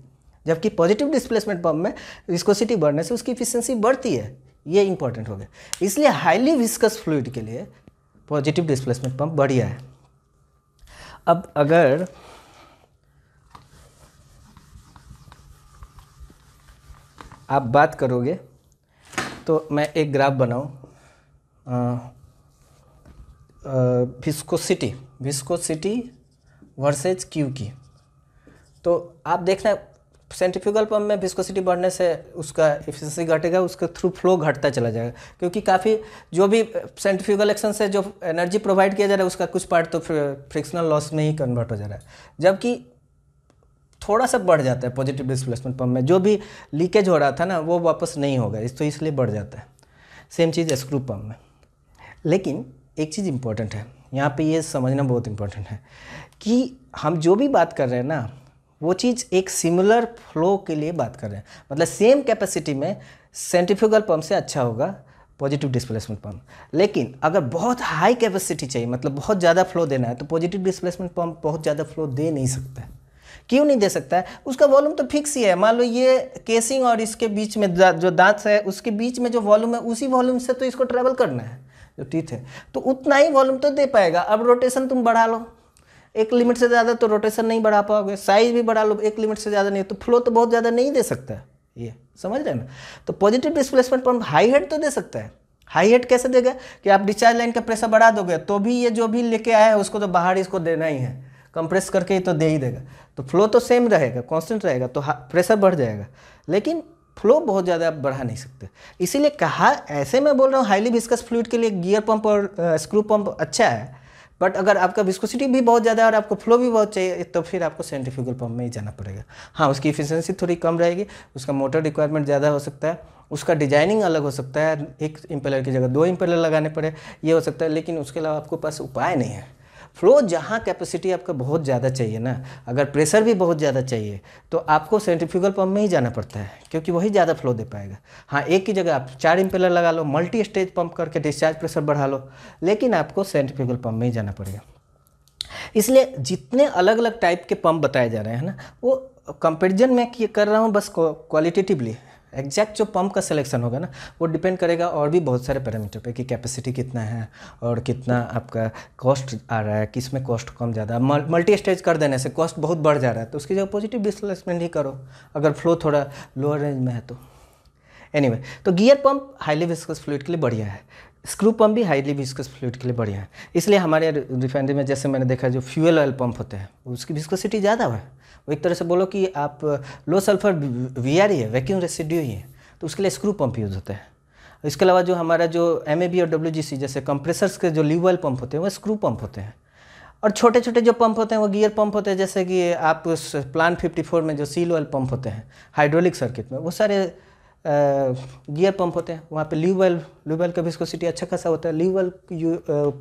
जबकि पॉजिटिव डिस्प्लेसमेंट पम्प में विस्कोसिटी बढ़ने से उसकी इफिशियंसी बढ़ती है ये इंपॉर्टेंट हो गया इसलिए हाईली विस्कस फ्लूड के लिए पॉजिटिव डिस्प्लेसमेंट पम्प बढ़िया है अब अगर आप बात करोगे तो मैं एक ग्राफ बनाऊँ विस्कोसिटी विस्कोसिटी वर्सेज क्यू की तो आप देखना सेंट्रीफ्यूगल पंप में विस्कोसिटी बढ़ने से उसका इफिशेंसी घटेगा उसके थ्रू फ्लो घटता चला जाएगा क्योंकि काफ़ी जो भी सेंट्रीफ्यूगल एक्शन से जो एनर्जी प्रोवाइड किया जा रहा है उसका कुछ पार्ट तो फ्रिक्शनल लॉस में ही कन्वर्ट हो जा रहा है जबकि थोड़ा सा बढ़ जाता है पॉजिटिव डिस्प्लेसमेंट पंप में जो भी लीकेज हो रहा था ना वो वापस नहीं होगा इस तो इसलिए बढ़ जाता है सेम चीज़ स्क्रू पंप में लेकिन एक चीज़ इम्पोर्टेंट है यहाँ पे ये समझना बहुत इम्पोर्टेंट है कि हम जो भी बात कर रहे हैं ना वो चीज़ एक सिमिलर फ्लो के लिए बात कर रहे हैं मतलब सेम कैपेसिटी में सेंट्रीफ्यूगल पम्प से अच्छा होगा पॉजिटिव डिस्प्लेसमेंट पम्प लेकिन अगर बहुत हाई कैपेसिटी चाहिए मतलब बहुत ज़्यादा फ्लो देना है तो पॉजिटिव डिस्प्लेसमेंट पम्प बहुत ज़्यादा फ्लो दे नहीं सकता है क्यों नहीं दे सकता है उसका वॉल्यूम तो फिक्स ही है मान लो ये केसिंग और इसके बीच में जो दांत है उसके बीच में जो वॉल्यूम है उसी वॉल्यूम से तो इसको ट्रेवल करना है जो टीथ है तो उतना ही वॉल्यूम तो दे पाएगा अब रोटेशन तुम बढ़ा लो एक लिमिट से ज़्यादा तो रोटेशन नहीं बढ़ा पाओगे साइज भी बढ़ा लो एक लिमिट से ज़्यादा नहीं तो फ्लो तो बहुत ज़्यादा नहीं दे सकता है ये समझ रहे हैं ना तो positive displacement pump high head तो दे सकता है हाई हेड कैसे देगा कि आप डिस्चार्ज लाइन का प्रेशर बढ़ा दोगे तो भी ये जो भी लेके आया है उसको तो बाहर इसको देना ही है कंप्रेस करके ही तो दे ही देगा तो फ्लो तो सेम रहेगा कॉन्स्टेंट रहेगा तो प्रेशर बढ़ जाएगा लेकिन फ्लो बहुत ज़्यादा आप बढ़ा नहीं सकते इसीलिए कहा ऐसे मैं बोल रहा हूँ हाईली विस्कस फ्लूड के लिए गियर पंप और स्क्रू पंप अच्छा है बट अगर आपका विस्कोसिटी भी बहुत ज़्यादा है और आपको फ्लो भी बहुत चाहिए तो फिर आपको सेंट्रीफ्यूगल पंप में ही जाना पड़ेगा हाँ उसकी इफिशेंसी थोड़ी कम रहेगी उसका मोटर रिक्वायरमेंट ज़्यादा हो सकता है उसका डिजाइनिंग अलग हो सकता है एक इम्पेलर की जगह दो इम्पेलर लगाने पड़े ये हो सकता है लेकिन उसके अलावा आपके पास उपाय नहीं है फ्लो जहाँ कैपेसिटी आपका बहुत ज़्यादा चाहिए ना अगर प्रेशर भी बहुत ज़्यादा चाहिए तो आपको सेंट्रीफ्यूगल पम्प में ही जाना पड़ता है क्योंकि वही ज़्यादा फ्लो दे पाएगा हाँ एक की जगह आप चार इम्पेलर लगा लो मल्टी स्टेज पम्प करके डिस्चार्ज प्रेशर बढ़ा लो लेकिन आपको सेंट्रीफ्यूगल पम्प में ही जाना पड़ेगा इसलिए जितने अलग अलग टाइप के पम्प बताए जा रहे हैं ना वो कंपेरिजन में कर रहा हूँ बस क्वालिटेटिवली एग्जैक्ट जो पंप का सिलेक्शन होगा ना वो डिपेंड करेगा और भी बहुत सारे पैरामीटर पे कि कैपेसिटी कितना है और कितना आपका कॉस्ट आ रहा है किस में कॉस्ट कम ज़्यादा मल्टी स्टेज कर देने से कॉस्ट बहुत बढ़ जा रहा है तो उसकी जगह पॉजिटिव डिस्प्लेसमेंट ही करो अगर फ्लो थोड़ा लोअर रेंज में है तो एनी anyway, तो gear pump highly viscous fluid के लिए बढ़िया है स्क्रू पंप भी हाईली विस्कस फ्लूड के लिए बढ़िया है इसलिए हमारे रिफाइनरी में जैसे मैंने देखा जो फ्यूल ऑयल पंप होते हैं उसकी विस्कोसिटी ज़्यादा है वो एक तरह से बोलो कि आप लो सल्फर वी आर ही है वैक्यूम रेसिड्यू ही है तो उसके लिए स्क्रू पंप यूज़ होता है इसके अलावा जो हमारा जो एम ए बी और डब्ल्यू जी सी जैसे कंप्रेसर्स के जो लीवल पंप होते हैं वो स्क्रू पंप होते हैं और छोटे छोटे जो पंप होते हैं वो गियर पंप होते हैं जैसे कि आप उस प्लान फोर में जो सील ऑयल पंप होते हैं हाइड्रोलिक सर्किट में वो सारे गियर पंप होते हैं वहाँ पे ल्यूब ऑयल ल्यूब ऑयल का विस्कोसिटी अच्छा खासा होता है ल्यूब ऑयल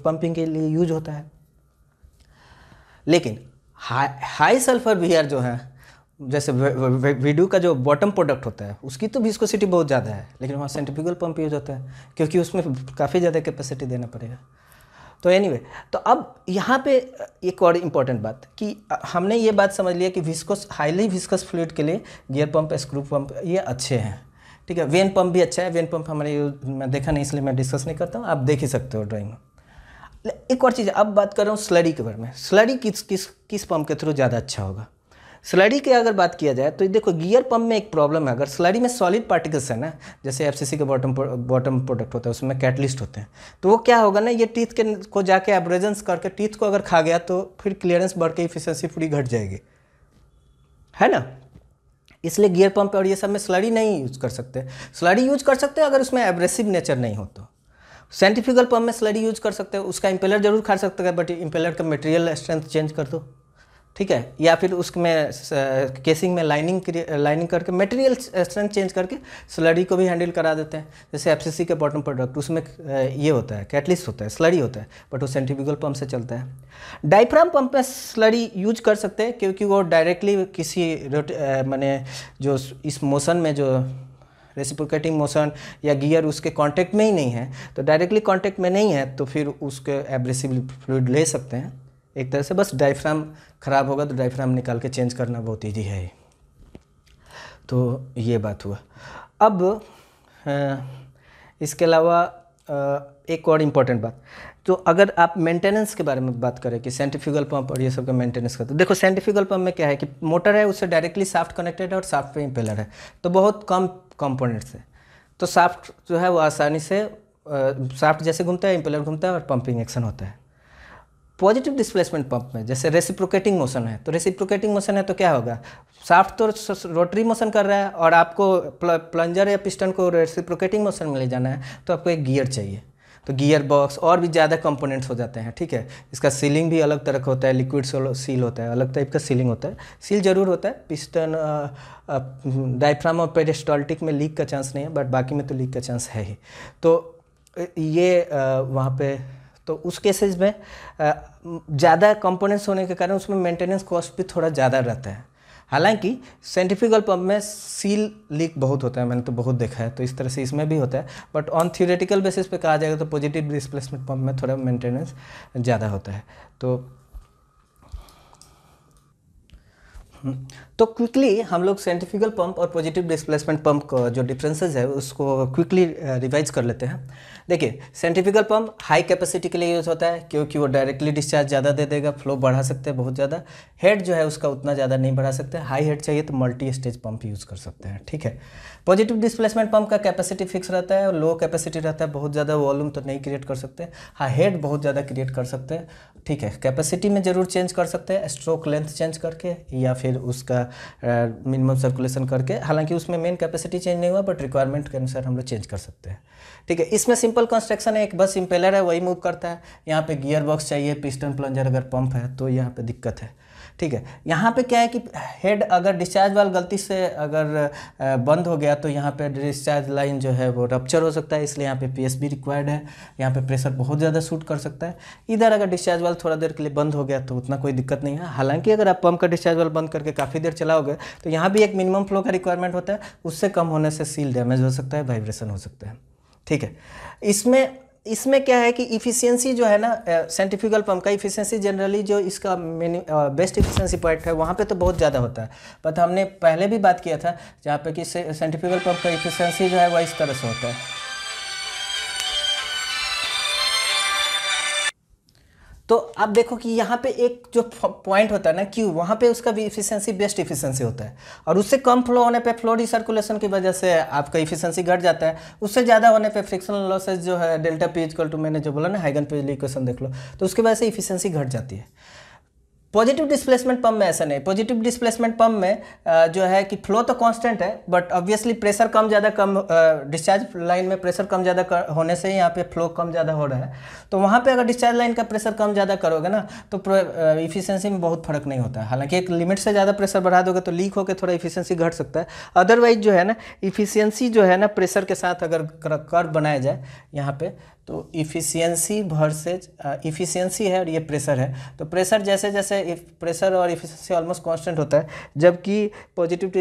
पंपिंग के लिए यूज होता है लेकिन हाई हाई सल्फर बियर जो है जैसे वीडियो का जो बॉटम प्रोडक्ट होता है उसकी तो विस्कोसिटी बहुत ज़्यादा है लेकिन वहाँ सेंट्रिफ्यूगल पंप यूज होता है क्योंकि उसमें काफ़ी ज़्यादा कैपेसिटी देना पड़ेगा तो एनीवे anyway, तो अब यहाँ पे एक और इम्पॉर्टेंट बात कि हमने ये बात समझ लिया कि विस्कोस हाईली विस्कस फ्लूड के लिए गियर पंप स्क्रू पंप ये अच्छे हैं ठीक है वेन पंप भी अच्छा है वेन पंप हमारे मैं देखा नहीं इसलिए मैं डिस्कस नहीं करता हूँ आप देख ही सकते हो ड्राइंग में एक और चीज़ अब बात कर रहा हूँ स्लरी के बारे में स्लरी किस किस किस पम्प के थ्रू ज़्यादा अच्छा होगा स्लरी की अगर बात किया जाए तो देखो गियर पंप में एक प्रॉब्लम है अगर स्लरी में सॉलिड पार्टिकल्स है ना जैसे सी के बॉटम बॉटम प्रोडक्ट होता है उसमें कैटलिस्ट होते हैं तो वो क्या होगा ना ये टीथ के को जाके एब्रेजेंस करके टीथ को अगर खा गया तो फिर क्लियरेंस बढ़ के इफिशेंसी पूरी घट जाएगी है ना इसलिए गियर पंप और ये सब में स्लरी नहीं यूज़ कर सकते स्लरी यूज कर सकते अगर उसमें एब्रेसिव नेचर नहीं हो तो साइंटिफिकल पम्प में स्लरी यूज कर सकते हो उसका इम्पेलर जरूर खा सकते हैं बट इम्पेलर का मटेरियल स्ट्रेंथ चेंज कर दो ठीक है या फिर उसमें केसिंग में लाइनिंग लाइनिंग करके मटेरियल स्ट्रेंथ चेंज करके स्लरी को भी हैंडल करा देते हैं जैसे एफ के बॉटम प्रोडक्ट उसमें ये होता है कैटलिस्ट होता है स्लरी होता है बट वो सेंटिफिकल पम्प से चलता है डाइफ्राम पंप में स्लरी यूज कर सकते हैं क्योंकि वो डायरेक्टली किसी मैंने जो इस मोशन में जो रेसिप्रोकेटिंग मोशन या गियर उसके कांटेक्ट में ही नहीं है तो डायरेक्टली कांटेक्ट में नहीं है तो फिर उसके एब्रेसिव फ्लूड ले सकते हैं एक तरह से बस डायफ्राम ख़राब होगा तो डायफ्राम निकाल के चेंज करना बहुत ईजी है तो ये बात हुआ अब इसके अलावा एक और इम्पॉर्टेंट बात तो अगर आप मेंटेनेंस के बारे में बात करें कि सेंट्रीफ्यूगल पंप और ये सब का मेंटेनेंस करते तो देखो सेंट्रीफ्यूगल पंप में क्या है कि मोटर है उससे डायरेक्टली साफ्ट कनेक्टेड है और साफ्ट पे इंपेलर है तो बहुत कम कंपोनेंट से तो साफ्ट जो है वो आसानी से साफ्ट जैसे घूमता है इंपेलर घूमता है और पंपिंग एक्शन होता है पॉजिटिव डिस्प्लेसमेंट पंप में जैसे रेसिप्रोकेटिंग मोशन है तो रेसिप्रोकेटिंग मोशन है तो क्या होगा साफ्ट तो रोटरी मोशन कर रहा है और आपको प्लंजर या पिस्टन को रेसिप्रोकेटिंग मोशन में ले जाना है तो आपको एक गियर चाहिए तो गियर बॉक्स और भी ज़्यादा कंपोनेंट्स हो जाते हैं ठीक है इसका सीलिंग भी अलग तरह का होता है लिक्विड सील होता है अलग टाइप का सीलिंग होता है सील जरूर होता है पिस्टन डायफ्राम और पेरिस्टॉल्टिक में लीक का चांस नहीं है बट बाकी में तो लीक का चांस है ही तो ये वहाँ पे तो उस केसेस में ज़्यादा कंपोनेंट्स होने के कारण उसमें मेंटेनेंस कॉस्ट भी थोड़ा ज़्यादा रहता है हालांकि साइंटिफिकल पंप में सील लीक बहुत होता है मैंने तो बहुत देखा है तो इस तरह से इसमें भी होता है बट ऑन थियोरेटिकल बेसिस पे कहा जाएगा तो पॉजिटिव डिस्प्लेसमेंट पम्प में थोड़ा मेंटेनेंस ज़्यादा होता है तो हम्म। तो क्विकली हम लोग साइंटिफिकल पंप और पॉजिटिव डिस्प्लेसमेंट पंप का जो डिफरेंसेस है उसको क्विकली रिवाइज uh, कर लेते हैं देखिए साइंटिफिकल पंप हाई कैपेसिटी के लिए यूज़ होता है क्योंकि वो डायरेक्टली डिस्चार्ज ज़्यादा दे देगा फ्लो बढ़ा सकते हैं बहुत ज़्यादा हेड जो है उसका उतना ज़्यादा नहीं बढ़ा सकते हाई हेड चाहिए तो मल्टी स्टेज पंप यूज़ कर सकते हैं ठीक है पॉजिटिव डिस्प्लेसमेंट पंप का कैपेसिटी फिक्स रहता है और लो कैपेसिटी रहता है बहुत ज़्यादा वॉल्यूम तो नहीं क्रिएट कर सकते हाँ हेड बहुत ज़्यादा क्रिएट कर सकते हैं ठीक है कैपेसिटी में ज़रूर चेंज कर सकते हैं स्ट्रोक लेंथ चेंज करके या फिर फिर उसका मिनिमम सर्कुलेशन करके हालांकि उसमें मेन कैपेसिटी चेंज नहीं हुआ बट रिक्वायरमेंट के अनुसार हम लोग चेंज कर सकते हैं ठीक है इसमें सिंपल कंस्ट्रक्शन है एक बस इंपेलर है वही मूव करता है यहाँ पे गियर बॉक्स चाहिए पिस्टन प्लंजर अगर पंप है तो यहाँ पे दिक्कत है ठीक है यहाँ पे क्या है कि हेड अगर डिस्चार्ज वाल गलती से अगर बंद हो गया तो यहाँ पे डिस्चार्ज लाइन जो है वो रप्चर हो सकता है इसलिए यहाँ पे पीएसबी रिक्वायर्ड है यहाँ पे प्रेशर बहुत ज़्यादा सूट कर सकता है इधर अगर डिस्चार्ज वाल थोड़ा देर के लिए बंद हो गया तो उतना कोई दिक्कत नहीं है हालांकि अगर आप पंप का डिस्चार्ज वाल बंद करके काफ़ी देर चलाओगे तो यहाँ भी एक मिनिमम फ्लो का रिक्वायरमेंट होता है उससे कम होने से सील डैमेज हो सकता है वाइब्रेशन हो सकता है ठीक है इसमें इसमें क्या है कि इफ़िशियंसी जो है ना साइंटिफिकल पंप का इफ़िशियंसी जनरली जो इसका बेस्ट इफ़िशियंसी पॉइंट है वहाँ पे तो बहुत ज़्यादा होता है बट हमने पहले भी बात किया था जहाँ पे कि साइंटिफिकल पंप का इफ़िशियंसी जो है वह इस तरह से होता है तो आप देखो कि यहाँ पे एक जो पॉइंट होता है ना क्यू वहाँ पे उसका भी इफिशियंसी बेस्ट इफिशियंसी होता है और उससे कम फ्लो होने पे फ्लो रिसर्कुलेशन की वजह से आपका इफिशियंसी घट जाता है उससे ज़्यादा होने पे फ्रिक्शनल लॉसेज जो है डेल्टा पी इजकल टू मैंने जो बोला ना हाइगन पेजली इक्वेशन देख लो तो उसकी वजह से इफिशियंसी घट जाती है पॉजिटिव डिस्प्लेसमेंट पंप में ऐसा नहीं पॉजिटिव डिस्प्लेसमेंट पंप में जो है कि फ्लो तो कांस्टेंट है बट ऑब्वियसली प्रेशर कम ज़्यादा कम डिस्चार्ज लाइन में प्रेशर कम ज़्यादा होने से यहाँ पे फ्लो कम ज़्यादा हो रहा है तो वहाँ पे अगर डिस्चार्ज लाइन का प्रेशर कम ज़्यादा करोगे ना तो इफिशियंसी में बहुत फर्क नहीं होता है हालांकि एक लिमिट से ज़्यादा प्रेशर बढ़ा दोगे तो लीक होकर थोड़ा इफिशियंसी घट सकता है अदरवाइज जो है ना इफिशियंसी जो है ना प्रेशर के साथ अगर कर बनाया जाए यहाँ पर तो इफ़िशियंसी वर्सेज इफ़िशियंसी है और ये प्रेशर है तो प्रेशर जैसे जैसे प्रेशर और इफ़िशियंसी ऑलमोस्ट कांस्टेंट होता है जबकि पॉजिटिव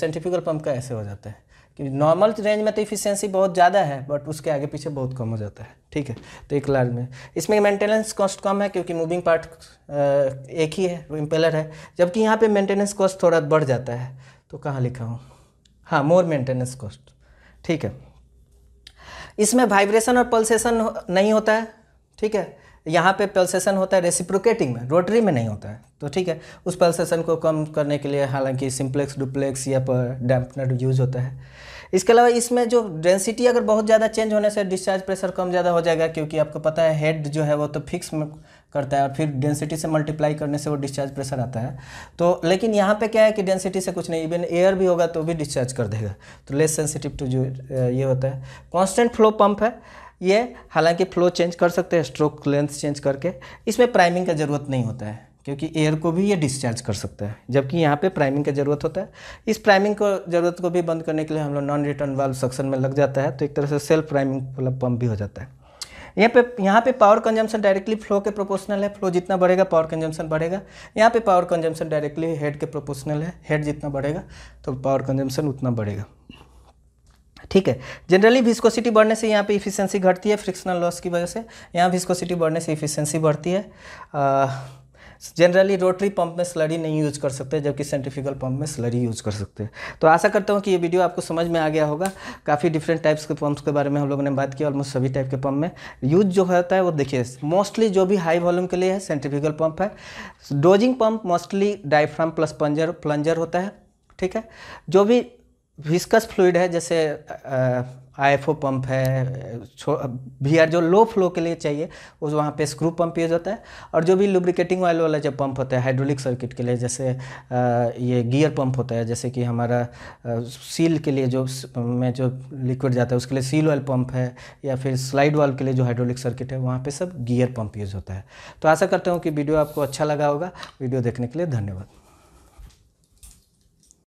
सेंट्रीफ्यूगल पंप का ऐसे हो जाता है कि नॉर्मल रेंज में तो इफिशियंसी बहुत ज़्यादा है बट उसके आगे पीछे बहुत कम हो जाता है ठीक है तो एक लार्ज में इसमें मेंटेनेंस कॉस्ट कम है क्योंकि मूविंग पार्ट uh, एक ही है इम्पेलर है जबकि यहाँ पे मेंटेनेंस कॉस्ट थोड़ा बढ़ जाता है तो कहाँ लिखा हूँ हाँ मोर मेंटेनेंस कॉस्ट ठीक है इसमें वाइब्रेशन और पल्सेशन नहीं होता है ठीक है यहाँ पे पल्सेशन होता है रेसिप्रोकेटिंग में रोटरी में नहीं होता है तो ठीक है उस पल्सेशन को कम करने के लिए हालांकि सिंप्लेक्स डुप्लेक्स या पर डैम्पनर यूज होता है इसके अलावा इसमें जो डेंसिटी अगर बहुत ज़्यादा चेंज होने से डिस्चार्ज प्रेशर कम ज़्यादा हो जाएगा क्योंकि आपको पता है हेड जो है वो तो फिक्स में करता है और फिर डेंसिटी से मल्टीप्लाई करने से वो डिस्चार्ज प्रेशर आता है तो लेकिन यहाँ पे क्या है कि डेंसिटी से कुछ नहीं इवन एयर भी होगा तो भी डिस्चार्ज कर देगा तो लेस सेंसिटिव टू जो ये होता है कॉन्स्टेंट फ्लो पंप है ये हालांकि फ्लो चेंज कर सकते हैं स्ट्रोक लेंथ चेंज करके इसमें प्राइमिंग का ज़रूरत नहीं होता है क्योंकि एयर को भी ये डिस्चार्ज कर सकता है जबकि यहाँ पे प्राइमिंग का ज़रूरत होता है इस प्राइमिंग को ज़रूरत को भी बंद करने के लिए हम लोग नॉन रिटर्न वाल्व सक्शन में लग जाता है तो एक तरह से सेल्फ प्राइमिंग पंप भी हो जाता है यहाँ पे यहाँ पे पावर कंजम्पशन डायरेक्टली फ्लो के प्रोपोर्शनल है फ्लो जितना बढ़ेगा पावर कंजम्पशन बढ़ेगा यहाँ पे पावर कंजम्पशन डायरेक्टली हेड के प्रोपोर्शनल है हेड जितना बढ़ेगा तो पावर कंजम्पशन उतना बढ़ेगा ठीक है जनरली विस्कोसिटी बढ़ने से यहाँ पे इफिशियंसी घटती है फ्रिक्शनल लॉस की वजह से यहाँ विस्कोसिटी बढ़ने से इफिशियंसी बढ़ती है आ, जनरली रोटरी पंप में स्लरी नहीं यूज़ कर सकते जबकि सेंट्रिफिकल पंप में स्लरी यूज़ कर सकते हैं तो आशा करता हूँ कि ये वीडियो आपको समझ में आ गया होगा काफ़ी डिफरेंट टाइप्स के पंप्स के बारे में हम लोगों ने बात की ऑलमोस्ट सभी टाइप के पंप में यूज़ जो होता है वो देखिए मोस्टली जो भी हाई वॉल्यूम के लिए है सेंट्रिफिकल पंप है dosing pump mostly diaphragm plus plunger plunger होता है ठीक है जो भी विस्कस फ्लूड है जैसे आई एफ ओ पंप है भी आर जो लो फ्लो के लिए चाहिए उस वहाँ पे स्क्रू पंप यूज़ होता है और जो भी लुब्रिकेटिंग ऑयल वाला जो पंप होता है हाइड्रोलिक सर्किट के लिए जैसे आ, ये गियर पंप होता है जैसे कि हमारा आ, सील के लिए जो में जो लिक्विड जाता है उसके लिए सील ऑयल पंप है या फिर स्लाइड वाल के लिए जो हाइड्रोलिक सर्किट है वहाँ पर सब गियर पंप यूज़ होता है तो आशा करता हूँ कि वीडियो आपको अच्छा लगा होगा वीडियो देखने के लिए धन्यवाद